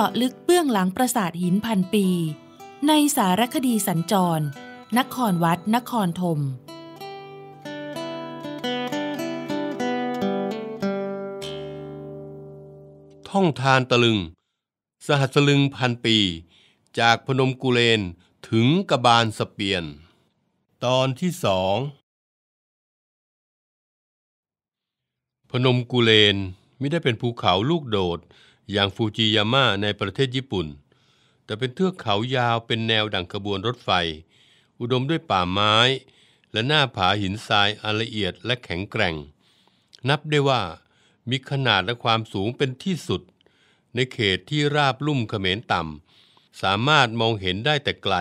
จาะลึกเบื้องหลังปราสาทหินพันปี ในสารคดีสัญจร นครวัด นครธมท่องทานตะลึง สหัสลึงพันปี จากพนมกุเลน ถึงกบาลสเปียน ตอนที่สอง พนมกุเลนไม่ได้เป็นภูเขาลูกโดดอย่างฟูจิยาม่าในประเทศญี่ปุ่น แต่เป็นเทือกเขายาวเป็นแนวดังขบวนรถไฟ อุดมด้วยป่าไม้ และหน้าผาหินทรายอันละเอียดและแข็งแกร่ง นับได้ว่ามีขนาดและความสูงเป็นที่สุด ในเขตที่ราบลุ่มเขมรต่ำสามารถมองเห็นได้แต่ไกล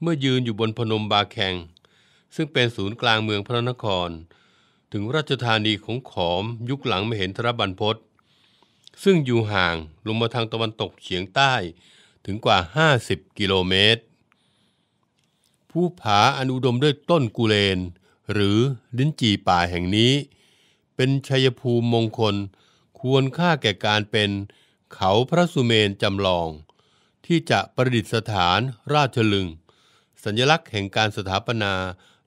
เมื่อยืนอยู่บนพนมบาแคงซึ่งเป็นศูนย์กลางเมืองพระนคร ถึงราชธานีของขอมยุคหลังมเห็นทรบันพศซึ่งอยู่ห่างลงมาทางตะวันตกเฉียงใต้ถึงกว่า 50 กิโลเมตร ภูผาอันอุดมด้วยต้นกุเลน หรือลิ้นจีป่าแห่งนี้ เป็นชัยภูมิมงคลควรค่าแก่การเป็นเขาพระสุเมนจำลอง ที่จะประดิษฐานราชลึง สัญลักษณ์แห่งการสถาปนา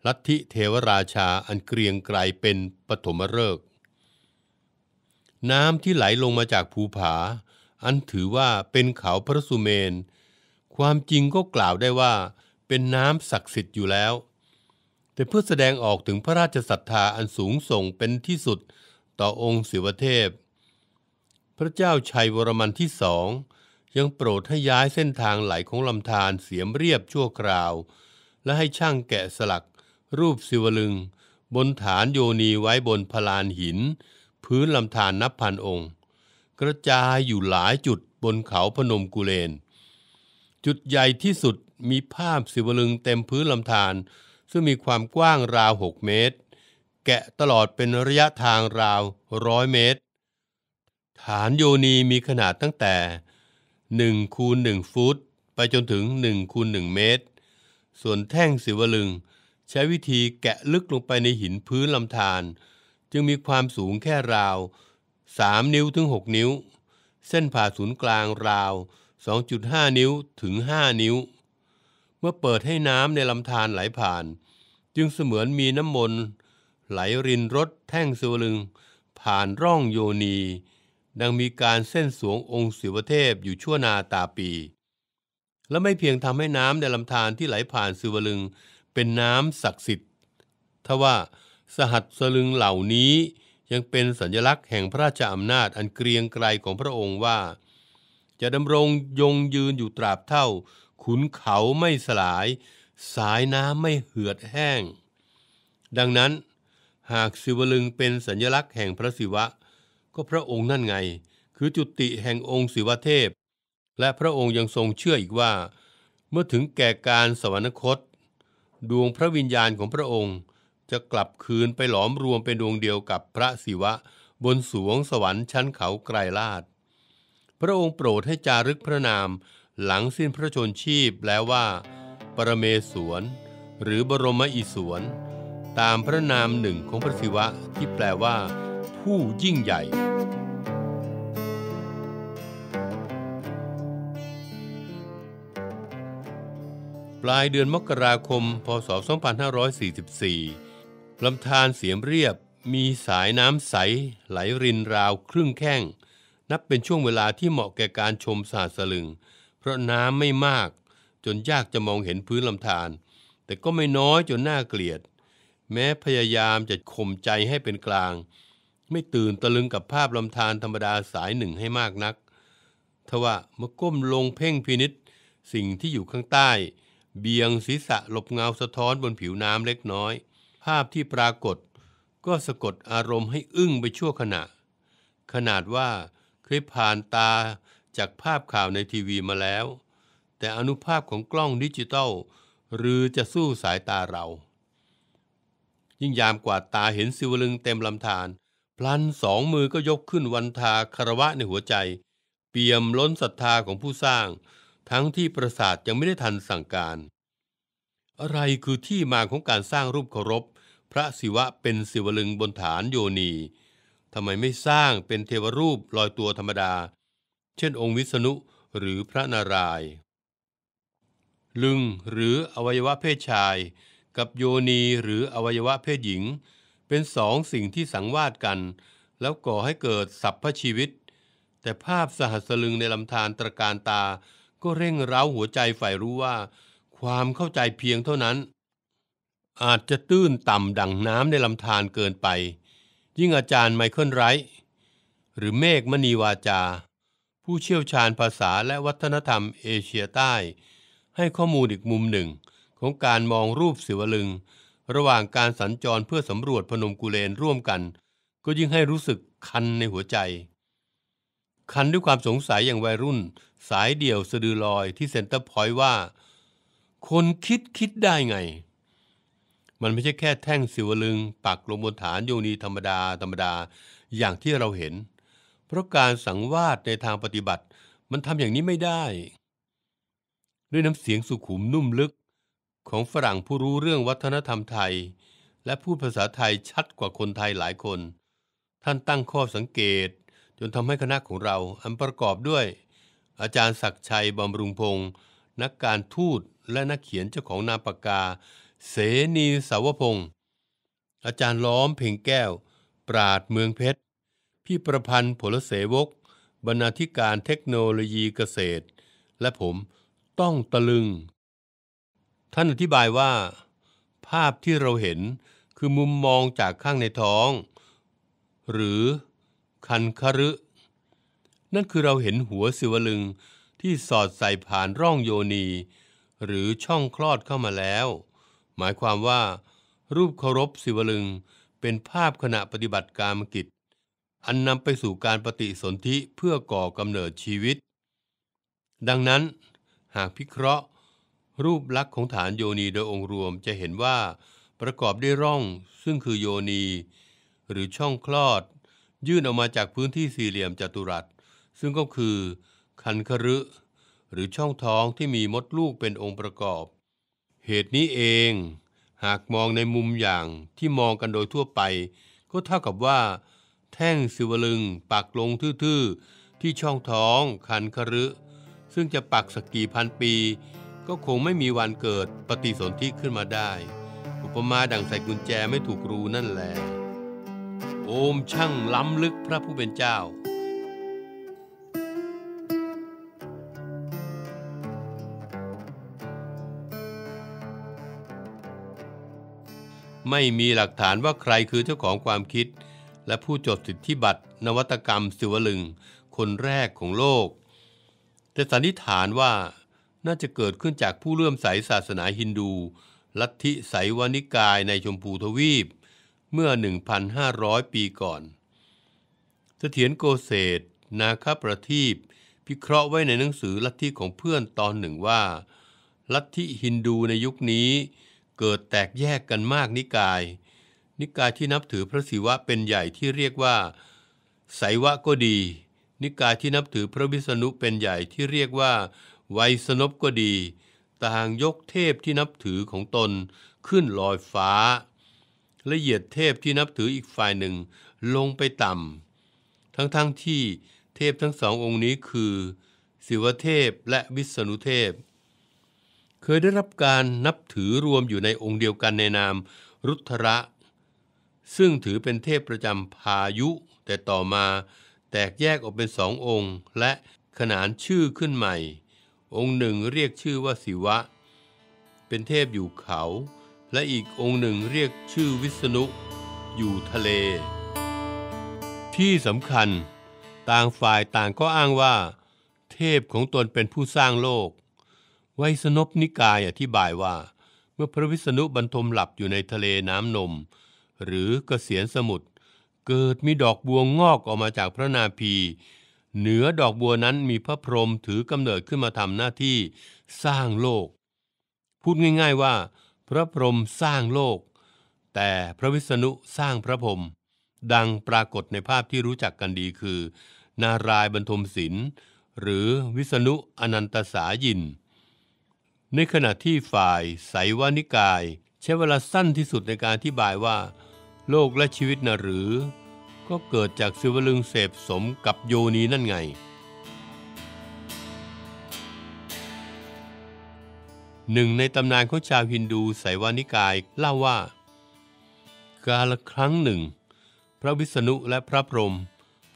ลัทธิเทวราชาอันเกรียงไกรเป็นปฐมฤกษ์น้ำที่ไหลลงมาจากภูผา อันถือว่าเป็นเขาพระสุเมน ความจริงก็กล่าวได้ว่าเป็นน้ำศักดิ์สิทธิ์อยู่แล้ว แต่เพื่อแสดงออกถึงพระราชศรัทธาอันสูงส่งเป็นที่สุดต่อองค์สิวเทพ พระเจ้าชัยวรมันที่สอง ยังโปรดให้ย้ายเส้นทางไหลของลำธารเสียมเรียบชั่วคราว และให้ช่างแกะสลัก รูปสิวลึง บนฐานโยนีไว้บนพลานหินพื้นลำธารนนับพันองค์ กระจายอยู่หลายจุดบนเขาพนมกุเลน จุดใหญ่ที่สุดมีภาพสิวลึงเต็มพื้นลำธารซึ่งมีความกว้างราวหกเมตร แกะตลอดเป็นระยะทางราวร้อยเมตร ฐานโยนีมีขนาดตั้งแต่1คูณ1ฟุตไปจนถึง1คูณ1เมตร ส่วนแท่งสิวลึง ใช้วิธีแกะลึกลงไปในหินพื้นลำธารจึงมีความสูงแค่ราว 3 นิ้วถึง 6 นิ้ว เส้นผ่าศูนย์กลางราว 2.5 นิ้วถึง 5 นิ้ว เมื่อเปิดให้น้ำในลำธารไหลผ่าน จึงเสมือนมีน้ำมนต์ไหลรินรถแท่งสวลึง ผ่านร่องโยนี ดังมีการเส้นสวงองค์สิวเทพอยู่ชั่วนาตาปี และไม่เพียงทำให้น้ำในลำธารที่ไหลผ่านสิวลึง เป็นน้ำศักดิ์สิทธิ์ทว่าสหัสสลึงเหล่านี้ยังเป็นสัญลักษณ์แห่งพระราชอำนาจอันเกรียงไกรของพระองค์ว่า จะดำรงยงยืนอยู่ตราบเท่า ขุนเขาไม่สลาย สายน้ำไม่เหือดแห้ง ดังนั้น หากศิวลึงเป็นสัญลักษณ์แห่งพระศิวะ ก็พระองค์นั่นไง คือจุติแห่งองค์ศิวเทพ และพระองค์ยังทรงเชื่ออีกว่า เมื่อถึงแก่การสวรรคต ดวงพระวิญญาณของพระองค์จะกลับคืนไปหลอมรวมเป็นดวงเดียวกับพระศิวะบนสวงสวรรค์ชั้นเขาไกรลาด พระองค์โปรดให้จารึกพระนาม หลังสิ้นพระชนชีพแล้วว่า ปรเมศวร หรือบรมอิศวร ตามพระนามหนึ่งของพระศิวะ ที่แปลว่า ผู้ยิ่งใหญ่ ปลายเดือนมกราคม พศ 2544ลำธารเสียมเรียบ มีสายน้ำใส ไหลรินราวครึ่งแข้ง นับเป็นช่วงเวลาที่เหมาะแก่การชมสาสลึง เพราะน้ำไม่มาก จนยากจะมองเห็นพื้นลำธารแต่ก็ไม่น้อยจนน่าเกลียด แม้พยายามจะข่มใจให้เป็นกลาง ไม่ตื่นตะลึงกับภาพลำธารธรรมดาสายหนึ่งให้มากนัก ทว่าเมื่อก้มลงเพ่งพินิษสิ่งที่อยู่ข้างใต้ เบียงศีรษะหลบเงาสะท้อนบนผิวน้ำเล็กน้อยภาพที่ปรากฏก็สะกดอารมณ์ให้อึ้งไปชั่วขณะ ขนาดว่าคลิปผ่านตาจากภาพข่าวในทีวีมาแล้ว แต่อนุภาพของกล้องดิจิตอลหรือจะสู้สายตาเรา ยิ่งยามกว่าตาเห็นสิวลึงเต็มลำธารพลันสองมือก็ยกขึ้นวันทาคารวะในหัวใจ เปี่ยมล้นศรัทธาของผู้สร้าง ทั้งที่ประสาทยังไม่ได้ทันสั่งการ อะไรคือที่มาของการสร้างรูปเคารพพระศิวะเป็นศิวลึงบนฐานโยนี ทำไมไม่สร้างเป็นเทวรูปลอยตัวธรรมดา เช่นองค์วิษณุหรือพระนารายณ์ลึงหรืออวัยวะเพศชาย กับโยนีหรืออวัยวะเพศหญิง เป็นสองสิ่งที่สังวาสกัน แล้วก่อให้เกิดสัพพชีวิต แต่ภาพสหัสลึงในลำธารตรการตาก็เร่งเร้าหัวใจฝ่ายรู้ว่าความเข้าใจเพียงเท่านั้นอาจจะตื้นต่ำดังน้ำในลำธารเกินไป ยิ่งอาจารย์ไมเคิลไร์หรือเมฆมณีวาจา ผู้เชี่ยวชาญภาษาและวัฒนธรรมเอเชียใต้ ให้ข้อมูลอีกมุมหนึ่งของการมองรูปสิวลึง ระหว่างการสัญจรเพื่อสำรวจพนมกุเลนร่วมกัน ก็ยิ่งให้รู้สึกคันในหัวใจ คันด้วยความสงสัยอย่างวัยรุ่น สายเดี่ยวสะดือลอยที่เซ็นเตอร์พอยต์ว่าคนคิดคิดได้ไงมันไม่ใช่แค่แท่งสิวลึง ปักลงบนฐานโยนีธรรมดาธรรมดาอย่างที่เราเห็น เพราะการสังวาสในทางปฏิบัติ มันทำอย่างนี้ไม่ได้ ด้วยน้ำเสียงสุขุมนุ่มลึก ของฝรั่งผู้รู้เรื่องวัฒนธรรมไทย และพูดภาษาไทยชัดกว่าคนไทยหลายคน ท่านตั้งข้อสังเกต จนทำให้คณะของเราอันประกอบด้วย อาจารย์ศักชัยบำรุงพงศ์นักการทูตและนักเขียนเจ้าของนามปากกาเสนีสาวพงศ์อาจารย์ล้อมเพ่งแก้ว ปราดเมืองเพชร พี่ประพันธ์ผลเสวกบรรณาธิการเทคโนโลยีเกษตร และผมต้องตะลึง ท่านอธิบายว่า ภาพที่เราเห็นคือมุมมองจากข้างในท้อง หรือคันครึนั่นคือเราเห็นหัวสิวลึงที่สอดใส่ผ่านร่องโยนี หรือช่องคลอดเข้ามาแล้วหมายความว่ารูปเคารพศิวลึงเป็นภาพขณะปฏิบัติการมกิจ อันนำไปสู่การปฏิสนธิเพื่อก่อกำเนิดชีวิต ดังนั้นหากพิเคราะห์รูปลักษณ์ของฐานโยนีโดยองค์รวมจะเห็นว่าประกอบด้วยร่องซึ่งคือโยนีหรือช่องคลอด ยื่นออกมาจากพื้นที่สี่เหลี่ยมจัตุรัส ซึ่งก็คือคันครหรือช่องท้องที่มีมดลูกเป็นองค์ประกอบเหตุนี้เอง หากมองในมุมอย่างที่มองกันโดยทั่วไป ก็เท่ากับว่า แท่งสิวลึง ปักลงทื่อๆ ที่ช่องท้องคันครึ ซึ่งจะปักสักกี่พันปี ก็คงไม่มีวันเกิดปฏิสนธิขึ้นมาได้ อุปมาดังใส่กุญแจไม่ถูกรูนั่นแหละโอมช่างล้ำลึกพระผู้เป็นเจ้าไม่มีหลักฐานว่าใครคือเจ้าของความคิด และผู้จดสิทธิบัตร นวัตกรรมสิวลึง คนแรกของโลก แต่สันนิษฐานว่าน่าจะเกิดขึ้นจากผู้เลื่อมใสศาสนาฮินดูลัทธิไสวนิกายในชมพูทวีปเมื่อ 1,500 ปีก่อนเสถียรโกเศสนาคประทีปพิเคราะห์ไว้ในหนังสือลัทธิของเพื่อนตอนหนึ่งว่า ลัทธิฮินดูในยุคนี้เกิดแตกแยกกันมากนิกาย นิกายที่นับถือพระศิวะเป็นใหญ่ที่เรียกว่าไสวะก็ดี นิกายที่นับถือพระวิษณุเป็นใหญ่ที่เรียกว่าไวยสนบก็ดีต่างยกเทพที่นับถือของตนขึ้นลอยฟ้าละเหยียดเทพที่นับถืออีกฝ่ายหนึ่งลงไปต่ำ ทั้งๆทที่เทพทั้งสององค์นี้คือ ศิวเทพและวิษณุเทพเคยได้รับการนับถือรวมอยู่ในองค์เดียวกันในนามรุทธะซึ่งถือเป็นเทพประจำพายุ แต่ต่อมาแตกแยกออกเป็นสององค์ และขนานชื่อขึ้นใหม่ องค์หนึ่งเรียกชื่อว่าศิวะ เป็นเทพอยู่เขา และอีกองค์หนึ่งเรียกชื่อวิษณุอยู่ทะเล ที่สำคัญ ต่างฝ่ายต่างก็อ้างว่า เทพของตนเป็นผู้สร้างโลกไวยสนพนิกายอธิบายว่า เมื่อพระวิษณุบรรทมหลับอยู่ในทะเลน้ำนม หรือกเกษียณสมุทรเกิดมีดอกบัวงอกออกมาจากพระนาภีเหนือดอกบัวนั้นมีพระพรหมถือกำเนิดขึ้นมาทำหน้าที่สร้างโลก พูดง่ายๆว่า พระพรหมสร้างโลก แต่พระวิษณุสร้างพระพรหมดังปรากฏในภาพที่รู้จักกันดีคือ นารายบรรทมศิลป์หรือวิษณุอนันตสายินในขณะที่ฝ่ายไสยวานิกาย ใช้เวลาสั้นที่สุดในการอธิบายว่า โลกและชีวิตนะหรือ ก็เกิดจากสิวลึงเสพสมกับโยนีนั่นไง หนึ่งในตำนานของชาวฮินดูไสยวานิกายเล่าว่า กาลครั้งหนึ่ง พระวิษณุและพระพรหม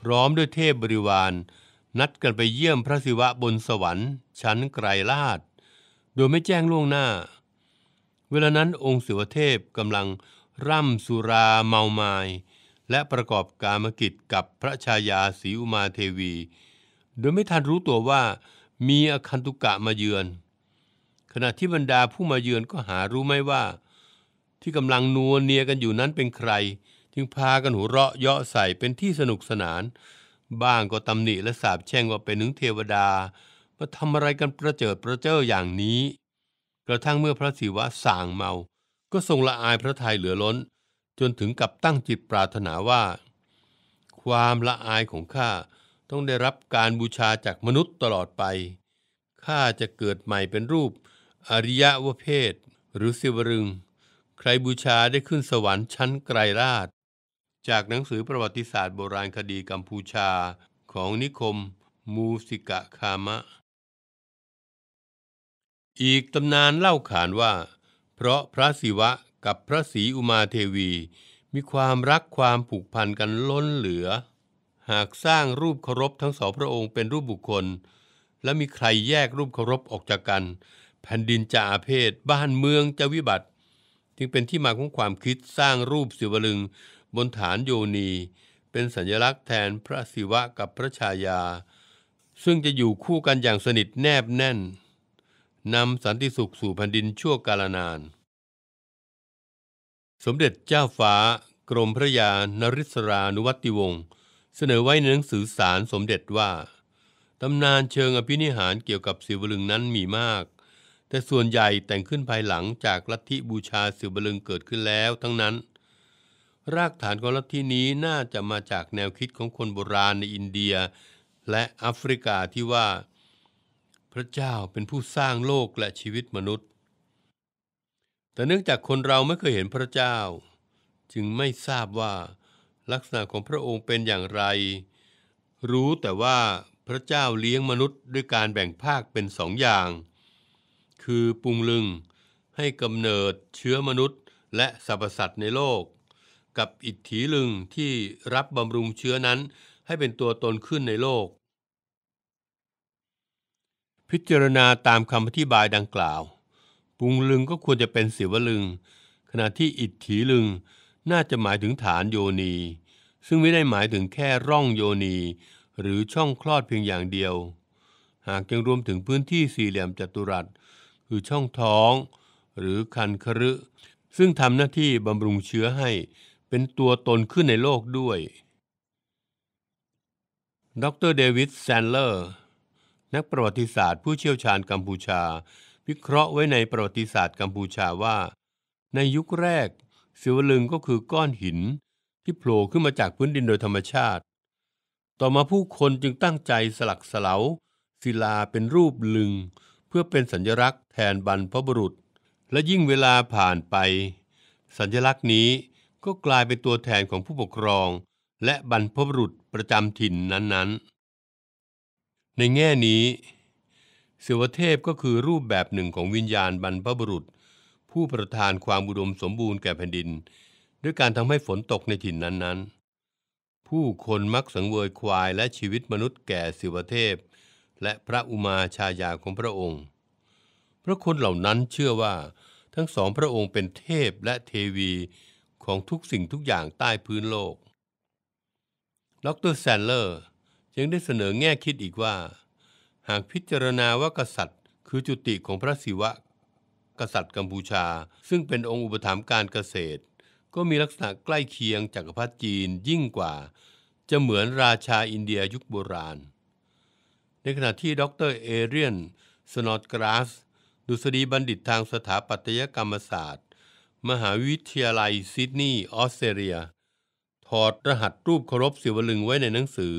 พร้อมด้วยเทพบริวาร นัดกันไปเยี่ยมพระศิวะบนสวรรค์ชั้นไกรลาศดยไม่แจ้งล่วงหน้า เวลานั้นองค์สิวเทพกำลังร่ำสุราเมามาย และประกอบกามกิจกับพระชายาศรีอุมาเทวี โดยไม่ทันรู้ตัวว่ามีอคันตุกะมาเยือน ขณะที่บรรดาผู้มาเยือนก็หารู้ไม่ว่า ที่กำลังนัวเนียกันอยู่นั้นเป็นใคร จึงพากันหัวเราะเยาะใส่เป็นที่สนุกสนาน บ้างก็ตำหนิและสาบแช่งว่าเป็นหนึ่งเทวดามาทำอะไรกันประเจิดประเจ้ออย่างนี้ กระทั่งเมื่อพระศิวะส่างเมา ก็ทรงละอายพระทัยเหลือล้น จนถึงกับตั้งจิตปรารถนาว่า ความละอายของข้า ต้องได้รับการบูชาจากมนุษย์ตลอดไป ข้าจะเกิดใหม่เป็นรูป อริยวเพศหรือสิวรึง ใครบูชาได้ขึ้นสวรรค์ชั้นไกรราช จากหนังสือประวัติศาสตร์โบราณคดีกัมพูชาของนิคมมูสิกะคามะอีกตำนานเล่าขานว่า เพราะพระศิวะกับพระศรีอุมาเทวี มีความรักความผูกพันกันล้นเหลือ หากสร้างรูปเคารพทั้งสองพระองค์เป็นรูปบุคคล และมีใครแยกรูปเคารพออกจากกัน แผ่นดินจะอาเพศ บ้านเมืองจะวิบัติ จึงเป็นที่มาของความคิดสร้างรูปศิวลึง บนฐานโยนี เป็นสัญลักษณ์แทนพระศิวะกับพระชายา ซึ่งจะอยู่คู่กันอย่างสนิทแนบแน่นนำสันติสุขสู่แผ่นดินชั่วกาลนาน สมเด็จเจ้าฟ้า กรมพระยา นริศรานุวัติวงศ์เสนอไว้ในหนังสือสารสมเด็จว่า ตำนานเชิงอภินิหารเกี่ยวกับสิวลึงนั้นมีมาก แต่ส่วนใหญ่แต่งขึ้นภายหลังจากลัทธิบูชาสิวลึงเกิดขึ้นแล้วทั้งนั้น รากฐานของลัทธินี้น่าจะมาจากแนวคิดของคนโบราณในอินเดีย และแอฟริกาที่ว่าระเจ้าเป็นผู้สร้างโลกและชีวิตมนุษย์ แต่เนื่องจากคนเราไม่เคยเห็นพระเจ้า จึงไม่ทราบว่าลักษณะของพระองค์เป็นอย่างไร รู้แต่ว่าพระเจ้าเลี้ยงมนุษย์ด้วยการแบ่งภาคเป็นสองอย่าง คือปุงลึงให้กำเนิดเชื้อมนุษย์ และสรรพสัตว์ในโลก กับอิทธิลึงที่รับบำรุงเชื้อนั้นให้เป็นตัวตนขึ้นในโลกพิจารณาตามคำอธิบายดังกล่าว ปุงลึงก็ควรจะเป็นสิวลึง ขณะที่อิทธิลึงน่าจะหมายถึงฐานโยนี ซึ่งไม่ได้หมายถึงแค่ร่องโยนีหรือช่องคลอดเพียงอย่างเดียว หากยังรวมถึงพื้นที่สี่เหลี่ยมจัตุรัส คือช่องท้อง หรือคันครึซึ่งทำหน้าที่บำรุงเชื้อให้เป็นตัวตนขึ้นในโลกด้วย ดรเดวิดแซนเลอร์นักประวัติศาสตร์ผู้เชี่ยวชาญกัมพูชา วิเคราะห์ไว้ในประวัติศาสตร์กัมพูชาว่า ในยุคแรกสิวลึงก็คือก้อนหิน ที่โผล่ขึ้นมาจากพื้นดินโดยธรรมชาติ ต่อมาผู้คนจึงตั้งใจสลักสลาศิลาเป็นรูปลึง เพื่อเป็นสัญลักษณ์แทนบรรพบุรุษ และยิ่งเวลาผ่านไป สัญลักษณ์นี้ก็กลายเป็นตัวแทนของผู้ปกครอง และบรรพบุรุษประจำถิ่นนั้นๆในแง่นี้เสวเทพก็คือรูปแบบหนึ่งของวิญญาณบรรพบุรุษ ผู้ประทานความอุดมสมบูรณ์แก่แผ่นดิน ด้วยการทำให้ฝนตกในถิ่นนั้นๆ ผู้คนมักสังเวยควายและชีวิตมนุษย์แก่สิวเทพ และพระอุมาชายาของพระองค์พระคนเหล่านั้นเชื่อว่าทั้งสองพระองค์เป็นเทพและเทวี ของทุกสิ่งทุกอย่างใต้พื้นโลก ดรแซนเลอร์ยังได้เสนอแง่คิดอีกว่า หากพิจารณาว่ากษัตริย์ คือจุติของพระศิวะกษัตริย์กัมพูชาซึ่งเป็นองค์อุปถัมภ์การเกษตร ก็มีลักษณะใกล้เคียงจกักรพรรดิจีนยิ่งกว่า จะเหมือนราชาอินเดียยุคโบราณ ในขณะที่ดรเอเรียนสนอตกราสดุษฎีบัณฑิตทางสถาปัตยกรรมศาสตร์ มหาวิทยาลัยซิดนีย์ออสเตรเลียถอดรหัสรูปเคารพสิวลึงไว้ในหนังสือ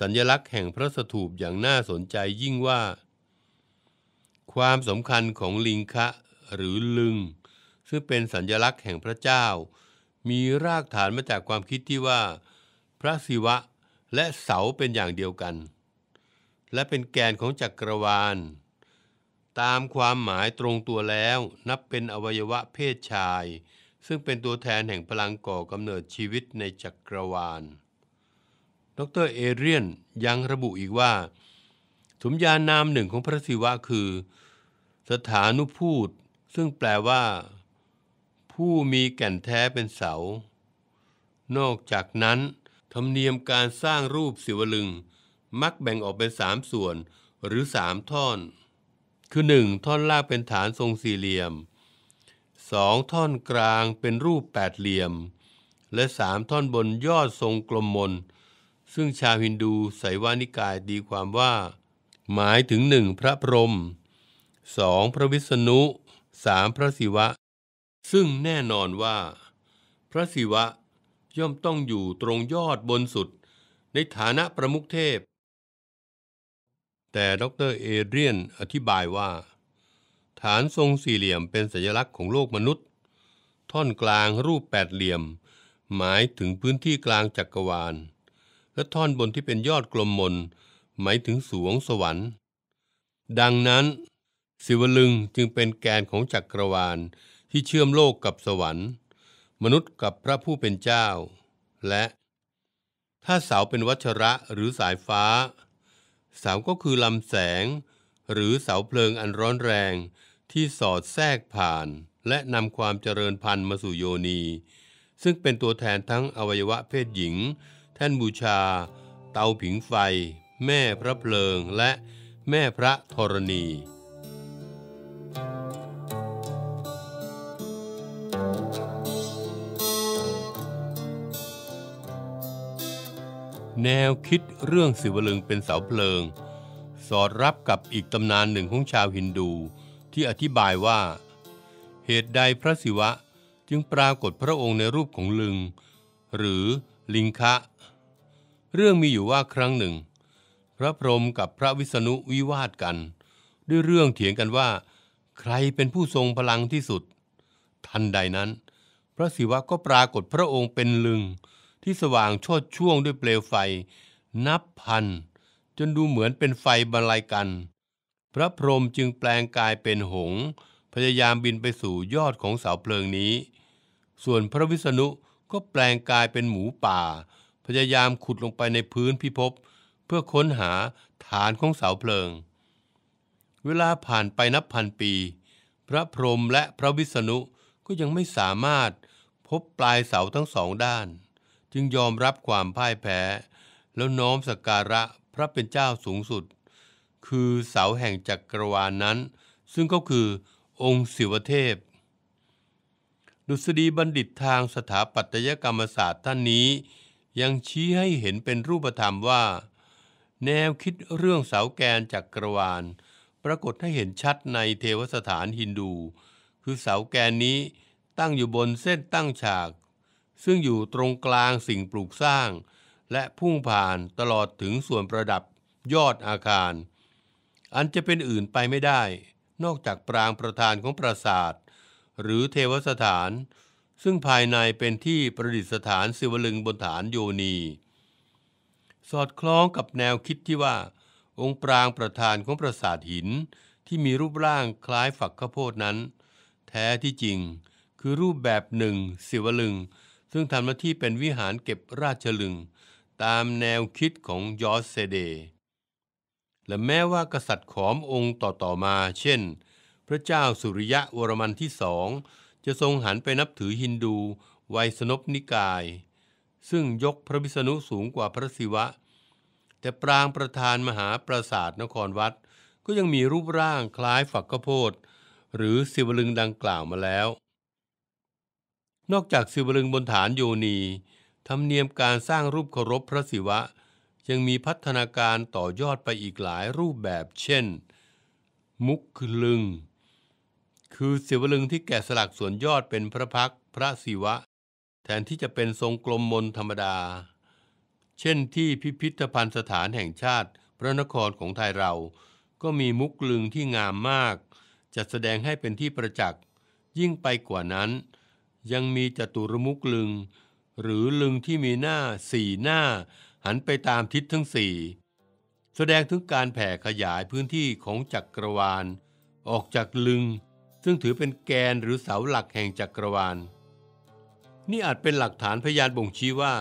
สัญญลักษณ์แห่งพระสถูปอย่างน่าสนใจยิ่งว่า ความสำคัญของลิงคะหรือลึง ซึ่งเป็นสัญญลักษณ์แห่งพระเจ้า มีรากฐานมาจากความคิดที่ว่า พระศิวะและเสาเป็นอย่างเดียวกัน และเป็นแกนของจักรวาล ตามความหมายตรงตัวแล้วนับเป็นอวัยวะเพศชาย ซึ่งเป็นตัวแทนแห่งพลังก่อกำเนิดชีวิตในจักรวาลดรเอเรียนยังระบุอีกว่าสมญานามหนึ่งของพระศิวะคือ สถานุพูดซึ่งแปลว่า ผู้มีแก่นแท้เป็นเสา นอกจากนั้น ธรรมเนียมการสร้างรูปศิวลึง มักแบ่งออกเป็นสามส่วนหรือสามท่อน คือ 1. ท่อนล่างเป็นฐานทรงสี่เหลี่ยม 2. ท่อนกลางเป็นรูปแปดเหลี่ยม และ3ท่อนบนยอดทรงกลมมนซึ่งชาวฮินดูไสวานิกายดีความว่า หมายถึงหนึ่งพระพรหมสองพระวิษณุสามพระศิวะ ซึ่งแน่นอนว่า พระศิวะย่อมต้องอยู่ตรงยอดบนสุดในฐานะประมุขเทพ แต่ดรเอเรียนอธิบายว่า ฐานทรงสี่เหลี่ยมเป็นสัญลักษณ์ของโลกมนุษย์ ท่อนกลางรูปแปดเหลี่ยม หมายถึงพื้นที่กลางจักกรวาลและท่อนบนที่เป็นยอดกลมมนหมายถึงสวงสวรรค์ ดังนั้น สิวลึงจึงเป็นแกนของจักรวาลที่เชื่อมโลกกับสวรรค์ มนุษย์กับพระผู้เป็นเจ้า และ ถ้าเสาเป็นวัชระหรือสายฟ้าเสาก็คือลำแสง หรือเสาเพลิงอันร้อนแรงที่สอดแทรกผ่าน และนำความเจริญพันธุ์มาสู่โยนี ซึ่งเป็นตัวแทนทั้งอวัยวะเพศหญิงท่านบูชาเตาผิงไฟ แม่พระเพลิงและแม่พระธรณี แนวคิดเรื่องสิวลึงเป็นเสาเพลิง สอดรับกับอีกตำนานหนึ่งของชาวฮินดูที่อธิบายว่า เหตุใดพระศิวะจึงปรากฏพระองค์ในรูปของลึง หรือลิงคะเรื่องมีอยู่ว่าครั้งหนึ่ง พระพรหมกับพระวิษณุวิวาทกัน ด้วยเรื่องเถียงกันว่า ใครเป็นผู้ทรงพลังที่สุด ทันใดนั้น พระศิวะก็ปรากฏพระองค์เป็นลึง ที่สว่างชดช่วงด้วยเปลวไฟ นับพัน จนดูเหมือนเป็นไฟบรรลัยกัน พระพรหมจึงแปลงกายเป็นหงพยายามบินไปสู่ยอดของเสาเพลิงนี้ ส่วนพระวิษณุก็แปลงกายเป็นหมูป่า พยายามขุดลงไปในพื้นพิภพเพื่อค้นหาฐานของเสาเพลิง เวลาผ่านไปนับพันปี พระพรหมและพระวิษณุก็ยังไม่สามารถพบปลายเสาทั้งสองด้าน จึงยอมรับความพ่ายแพ้ แล้วน้อมสักการะพระเป็นเจ้าสูงสุด คือเสาแห่งจักรวาลนนั้น ซึ่งก็คือองค์สิวเทพดุษฎีบัณฑิตทางสถาปัตยกรรมศาสตร์ท่านนี้ ยังชี้ให้เห็นเป็นรูปธรรมว่า แนวคิดเรื่องเสาแกนจักกรวาล ปรากฏให้เห็นชัดในเทวสถานฮินดู คือเสาแกนนี้ตั้งอยู่บนเส้นตั้งฉาก ซึ่งอยู่ตรงกลางสิ่งปลูกสร้าง และพุ่งผ่านตลอดถึงส่วนประดับยอดอาคาร อันจะเป็นอื่นไปไม่ได้ นอกจากปรางประธานของปราสาทหรือเทวสถาน ซึ่งภายในเป็นที่ประดิษฐานสิวลึงบนฐานโยนี สอดคล้องกับแนวคิดที่ว่า องค์ปรางประธานของปราสาทหิน ที่มีรูปร่างคล้ายฝักข้าวโพดนั้น แท้ที่จริงคือรูปแบบหนึ่งสิวลึง ซึ่งทำหน้าที่เป็นวิหารเก็บราชลึง ตามแนวคิดของยอสเซเดและแม้ว่ากษัตริย์ขอมองค์ต่อๆมาเช่นพระเจ้าสุริยะวรมันที่สองจะทรงหันไปนับถือฮินดูไวยสนบนิกาย ซึ่งยกพระวิษณุสูงกว่าพระศิวะ แต่ปรางประธานมหาปราสาทนครวัด ก็ยังมีรูปร่างคล้ายฝักกระโพดหรือสิวลึงดังกล่าวมาแล้ว นอกจากสิวลึงบนฐานโยนี ธรรมเนียมการสร้างรูปเคารพพระศิวะ ยังมีพัฒนาการต่อยอดไปอีกหลายรูปแบบเช่น มุกลึงคือเสวลึงที่แกะสลักส่วนยอดเป็นพระพักพระศิวะ แทนที่จะเป็นทรงกลมมนธรรมดา เช่นที่พิพิธภัณฑ์สถานแห่งชาติพระนครของไทยเรา ก็มีมุกลึงที่งามมากจัดแสดงให้เป็นที่ประจักษ์ ยิ่งไปกว่านั้น ยังมีจตุรมุกลึง หรือลึงที่มีหน้าสี่หน้า หันไปตามทิศทั้งสี่แสดงถึงการแผ่ขยายพื้นที่ของจักรวาล ออกจากลึงซึ่งถือเป็นแกนหรือเสาหลักแห่งจักรวาล นี่อาจเป็นหลักฐานพยานบ่งชี้ว่า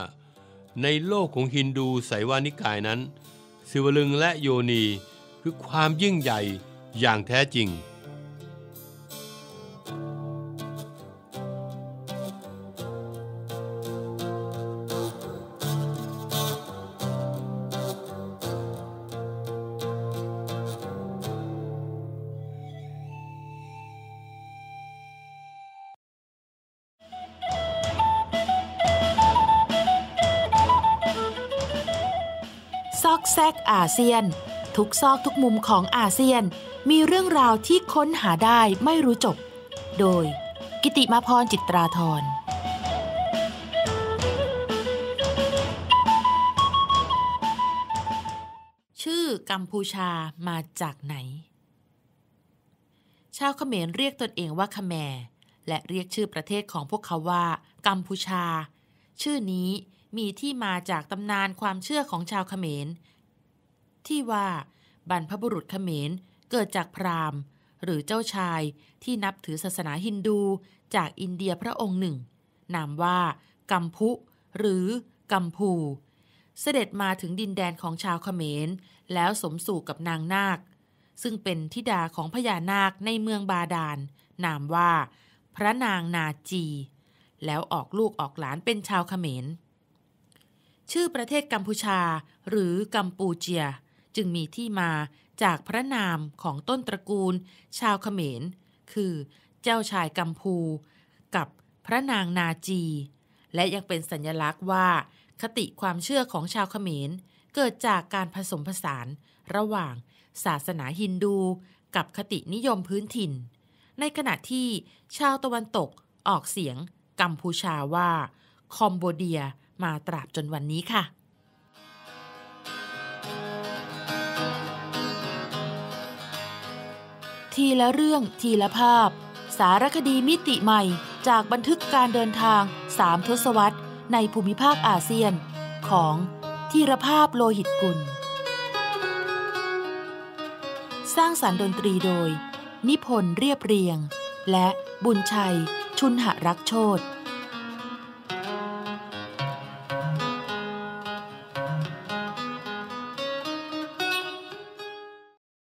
ในโลกของฮินดูไสวานิกายนั้น สิวลึงและโยนีคือความยิ่งใหญ่อย่างแท้จริงอกแซกอาเซียนทุกซอกทุกมุมของอาเซียนมีเรื่องราวที่ค้นหาได้ไม่รู้จบ โดย กิติมาพรจิตราธรชื่อกัมพูชามาจากไหน ชาวเขมรเรียกตนเองว่าขแมและเรียกชื่อประเทศของพวกเขาว่ากัมพูชา ชื่อนี้มีที่มาจากตำนานความเชื่อของชาวเขมร ที่ว่า บรรพบุรุษเขมรเกิดจากพราหมณ์ หรือเจ้าชายที่นับถือศาสนาฮินดูจากอินเดียพระองค์หนึ่ง นามว่า กัมพุหรือกัมพู เสด็จมาถึงดินแดนของชาวเขมร แล้วสมสู่กับนางนาค ซึ่งเป็นทิดาของพญานาคในเมืองบาดาลนนามว่าพระนางนาจี แล้วออกลูกออกหลานเป็นชาวเขมรชื่อประเทศกัมพูชาหรือกัมปูเจีย จึงมีที่มาจากพระนามของต้นตระกูลชาวเขมร คือเจ้าชายกัมพู กับพระนางนาจี และยังเป็นสัญลักษณ์ว่าคติความเชื่อของชาวเขมร เกิดจากการผสมผสานระหว่างศาสนาฮินดูกับคตินิยมพื้นถิ่น ในขณะที่ชาวตะวันตกออกเสียง กัมพูชาว่า คอมโบเดียมาตราบจนวันนี้ค่ะ ทีละเรื่องทีละภาพ สารคดีมิติใหม่จากบันทึกการเดินทางสามทศวรรษ ในภูมิภาคอาเซียนของทีระภาพโลหิตกุล สร้างสารรค์ดนตรีโดย นิพนธ์เรียบเรียง และบุญชัยชุนหรักโชติ